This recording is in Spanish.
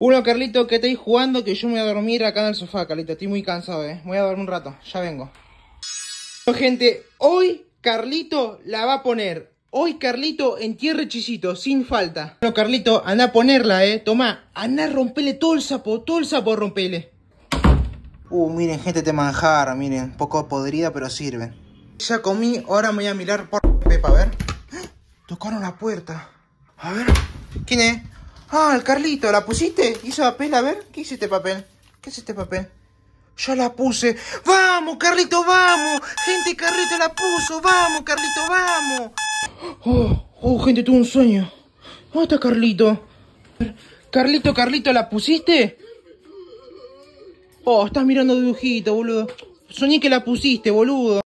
Uno, Carlito, que estáis jugando que yo me voy a dormir acá en el sofá, Carlito. Estoy muy cansado, eh. Voy a dormir un rato, ya vengo. Gente, hoy Carlito la va a poner. Hoy Carlito entierre hechicito, sin falta. Bueno, Carlito, anda a ponerla, eh. Tomá, anda a romperle todo el sapo, todo el sapo rompele. Uh, miren, gente, te manjar, miren. Poco podrida, pero sirven. Ya comí, ahora me voy a mirar por Pepa, a ver. ¡Ah! Tocaron la puerta. A ver. ¿Quién es? Ah, el Carlito, ¿la pusiste? ¿Hizo papel? A ver, ¿qué hizo este papel? ¿Qué es este papel? Yo la puse. ¡Vamos, Carlito, vamos! Gente, Carlito la puso. ¡Vamos, Carlito, vamos! Oh, oh, gente, tuve un sueño. ¿Dónde está Carlito? Carlito, Carlito, ¿la pusiste? Oh, estás mirando dibujito, boludo. Soñé que la pusiste, boludo.